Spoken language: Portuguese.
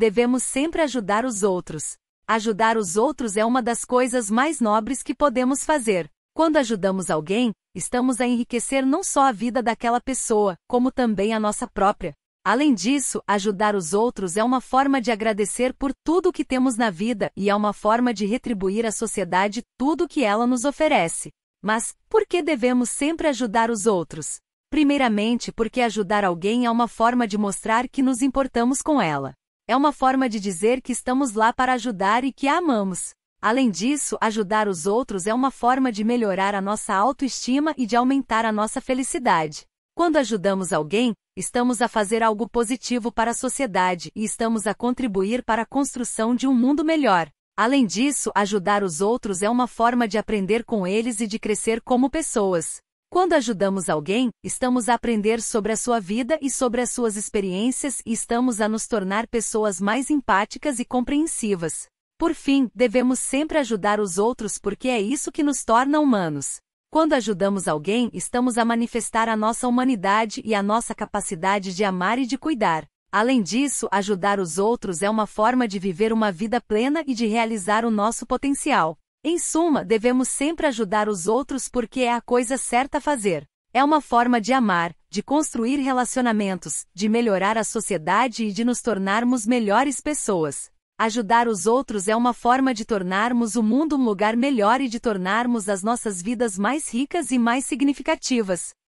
Devemos sempre ajudar os outros. Ajudar os outros é uma das coisas mais nobres que podemos fazer. Quando ajudamos alguém, estamos a enriquecer não só a vida daquela pessoa, como também a nossa própria. Além disso, ajudar os outros é uma forma de agradecer por tudo o que temos na vida e é uma forma de retribuir à sociedade tudo o que ela nos oferece. Mas, por que devemos sempre ajudar os outros? Primeiramente, porque ajudar alguém é uma forma de mostrar que nos importamos com ela. É uma forma de dizer que estamos lá para ajudar e que a amamos. Além disso, ajudar os outros é uma forma de melhorar a nossa autoestima e de aumentar a nossa felicidade. Quando ajudamos alguém, estamos a fazer algo positivo para a sociedade e estamos a contribuir para a construção de um mundo melhor. Além disso, ajudar os outros é uma forma de aprender com eles e de crescer como pessoas. Quando ajudamos alguém, estamos a aprender sobre a sua vida e sobre as suas experiências e estamos a nos tornar pessoas mais empáticas e compreensivas. Por fim, devemos sempre ajudar os outros porque é isso que nos torna humanos. Quando ajudamos alguém, estamos a manifestar a nossa humanidade e a nossa capacidade de amar e de cuidar. Além disso, ajudar os outros é uma forma de viver uma vida plena e de realizar o nosso potencial. Em suma, devemos sempre ajudar os outros porque é a coisa certa a fazer. É uma forma de amar, de construir relacionamentos, de melhorar a sociedade e de nos tornarmos melhores pessoas. Ajudar os outros é uma forma de tornarmos o mundo um lugar melhor e de tornarmos as nossas vidas mais ricas e mais significativas.